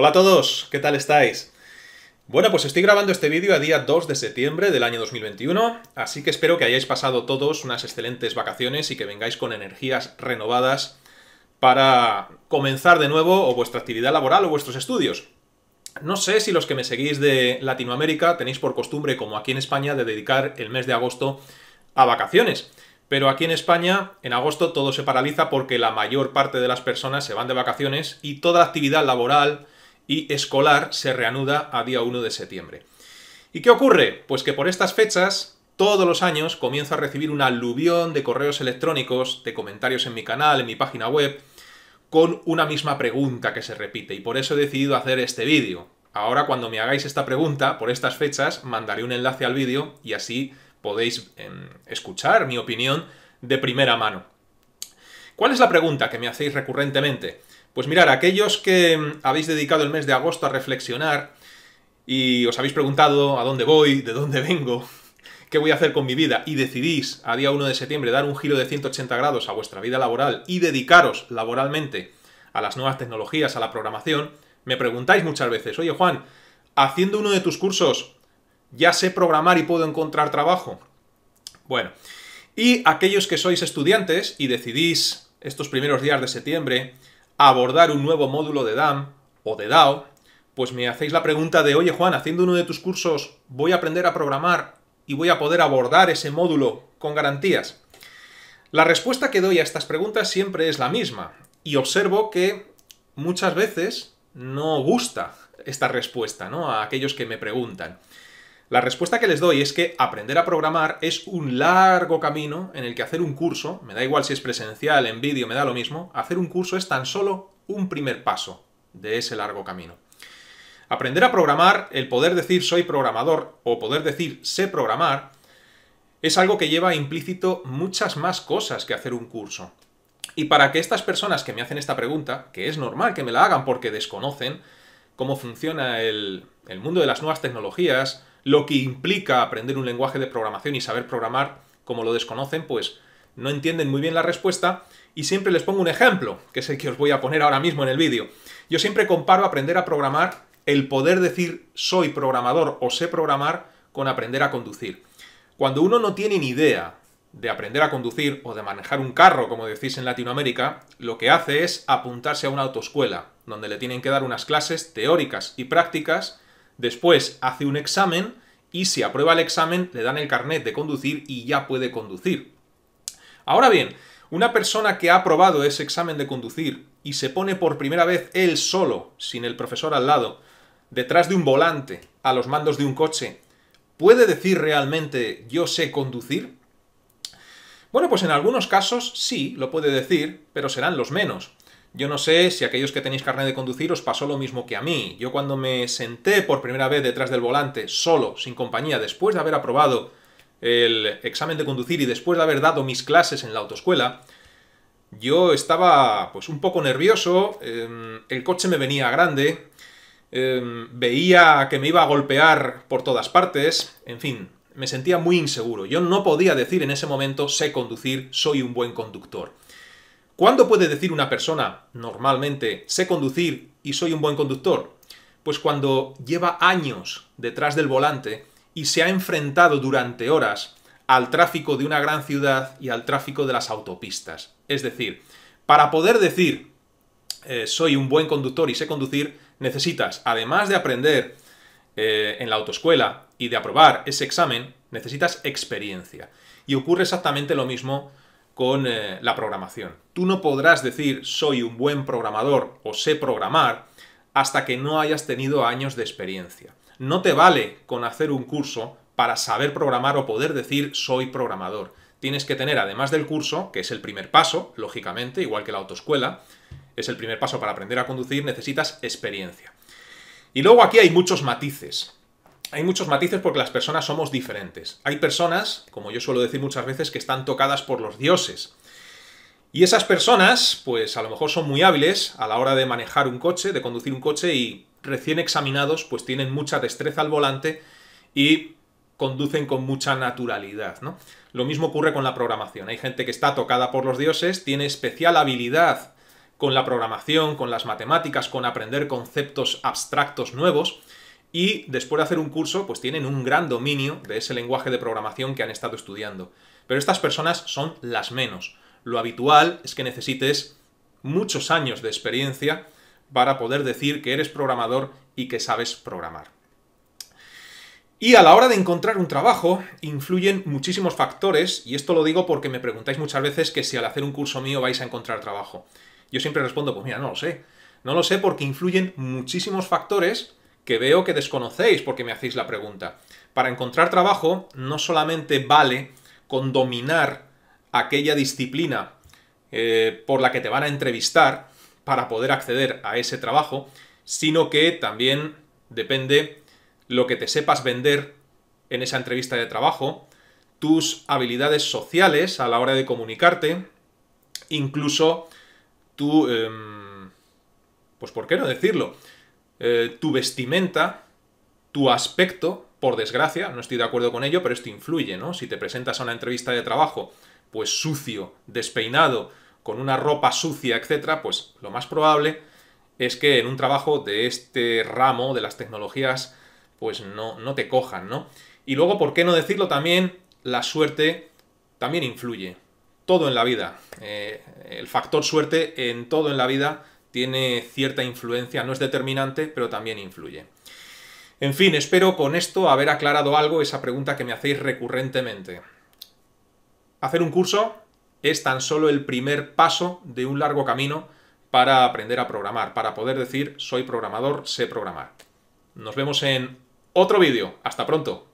Hola a todos, ¿qué tal estáis? Bueno, pues estoy grabando este vídeo a día 2 de septiembre del año 2021, así que espero que hayáis pasado todos unas excelentes vacaciones y que vengáis con energías renovadas para comenzar de nuevo vuestra actividad laboral o vuestros estudios. No sé si los que me seguís de Latinoamérica tenéis por costumbre, como aquí en España, de dedicar el mes de agosto a vacaciones. Pero aquí en España, en agosto, todo se paraliza porque la mayor parte de las personas se van de vacaciones y toda la actividad laboral, y escolar se reanuda a día 1 de septiembre. ¿Y qué ocurre? Pues que por estas fechas, todos los años, comienzo a recibir un aluvión de correos electrónicos, de comentarios en mi canal, en mi página web, con una misma pregunta que se repite, y por eso he decidido hacer este vídeo. Ahora, cuando me hagáis esta pregunta, por estas fechas, mandaré un enlace al vídeo y así podéis em, escuchar mi opinión de primera mano. ¿Cuál es la pregunta que me hacéis recurrentemente? Pues mirar, aquellos que mm, habéis dedicado el mes de agosto a reflexionar y os habéis preguntado a dónde voy, de dónde vengo, qué voy a hacer con mi vida y decidís a día 1 de septiembre dar un giro de 180 grados a vuestra vida laboral y dedicaros laboralmente a las nuevas tecnologías, a la programación, me preguntáis muchas veces, oye Juan, haciendo uno de tus cursos, ya sé programar y puedo encontrar trabajo. Bueno, y aquellos que sois estudiantes y decidís estos primeros días de septiembre abordar un nuevo módulo de DAM o de DAO, pues me hacéis la pregunta de, oye Juan, haciendo uno de tus cursos voy a aprender a programar y voy a poder abordar ese módulo con garantías. La respuesta que doy a estas preguntas siempre es la misma y observo que muchas veces no gusta esta respuesta ¿no? a aquellos que me preguntan. La respuesta que les doy es que aprender a programar es un largo camino en el que hacer un curso, me da igual si es presencial, en vídeo, me da lo mismo, hacer un curso es tan solo un primer paso de ese largo camino. Aprender a programar, el poder decir soy programador o poder decir sé programar, es algo que lleva implícito muchas más cosas que hacer un curso. Y para que estas personas que me hacen esta pregunta, que es normal que me la hagan porque desconocen cómo funciona el, el mundo de las nuevas tecnologías, lo que implica aprender un lenguaje de programación y saber programar como lo desconocen, pues no entienden muy bien la respuesta y siempre les pongo un ejemplo, que es el que os voy a poner ahora mismo en el vídeo. Yo siempre comparo aprender a programar, el poder decir soy programador o sé programar, con aprender a conducir. Cuando uno no tiene ni idea de aprender a conducir o de manejar un carro, como decís en Latinoamérica, lo que hace es apuntarse a una autoescuela, donde le tienen que dar unas clases teóricas y prácticas Después hace un examen y si aprueba el examen le dan el carnet de conducir y ya puede conducir. Ahora bien, una persona que ha aprobado ese examen de conducir y se pone por primera vez él solo, sin el profesor al lado, detrás de un volante, a los mandos de un coche, ¿puede decir realmente yo sé conducir? Bueno, pues en algunos casos sí, lo puede decir, pero serán los menos. Yo no sé si aquellos que tenéis carnet de conducir os pasó lo mismo que a mí. Yo cuando me senté por primera vez detrás del volante, solo, sin compañía, después de haber aprobado el examen de conducir y después de haber dado mis clases en la autoescuela, yo estaba pues un poco nervioso, em, el coche me venía grande, em, veía que me iba a golpear por todas partes, en fin, me sentía muy inseguro. Yo no podía decir en ese momento sé conducir, soy un buen conductor. ¿Cuándo puede decir una persona, normalmente, sé conducir y soy un buen conductor? Pues cuando lleva años detrás del volante y se ha enfrentado durante horas al tráfico de una gran ciudad y al tráfico de las autopistas. Es decir, para poder decir eh, soy un buen conductor y sé conducir, necesitas, además de aprender eh, en la autoescuela y de aprobar ese examen, necesitas experiencia. Y ocurre exactamente lo mismo con eh, la programación. Tú no podrás decir soy un buen programador o sé programar hasta que no hayas tenido años de experiencia. No te vale con hacer un curso para saber programar o poder decir soy programador. Tienes que tener, además del curso, que es el primer paso, lógicamente, igual que la autoescuela, es el primer paso para aprender a conducir, necesitas experiencia. Y luego aquí hay muchos matices hay muchos matices porque las personas somos diferentes. Hay personas, como yo suelo decir muchas veces, que están tocadas por los dioses. Y esas personas, pues a lo mejor son muy hábiles a la hora de manejar un coche, de conducir un coche y recién examinados, pues tienen mucha destreza al volante y conducen con mucha naturalidad, Lo mismo ocurre con la programación. Hay gente que está tocada por los dioses, tiene especial habilidad con la programación, con las matemáticas, con aprender conceptos abstractos nuevos, y después de hacer un curso, pues tienen un gran dominio de ese lenguaje de programación que han estado estudiando. Pero estas personas son las menos. Lo habitual es que necesites muchos años de experiencia para poder decir que eres programador y que sabes programar. Y a la hora de encontrar un trabajo influyen muchísimos factores, y esto lo digo porque me preguntáis muchas veces que si al hacer un curso mío vais a encontrar trabajo. Yo siempre respondo, pues mira, no lo sé. No lo sé porque influyen muchísimos factores que veo que desconocéis porque me hacéis la pregunta. Para encontrar trabajo no solamente vale con dominar aquella disciplina eh, por la que te van a entrevistar para poder acceder a ese trabajo, sino que también depende lo que te sepas vender en esa entrevista de trabajo, tus habilidades sociales a la hora de comunicarte, incluso tu... Em, pues ¿por qué no decirlo? Eh, tu vestimenta, tu aspecto, por desgracia, no estoy de acuerdo con ello, pero esto influye, ¿no? Si te presentas a una entrevista de trabajo, pues sucio, despeinado, con una ropa sucia, etcétera, pues lo más probable es que en un trabajo de este ramo de las tecnologías, pues no, no te cojan, ¿no? Y luego, ¿por qué no decirlo también? La suerte también influye. Todo en la vida. Eh, el factor suerte en todo en la vida tiene cierta influencia, no es determinante, pero también influye. En fin, espero con esto haber aclarado algo esa pregunta que me hacéis recurrentemente. Hacer un curso es tan solo el primer paso de un largo camino para aprender a programar, para poder decir soy programador, sé programar. Nos vemos en otro vídeo. Hasta pronto.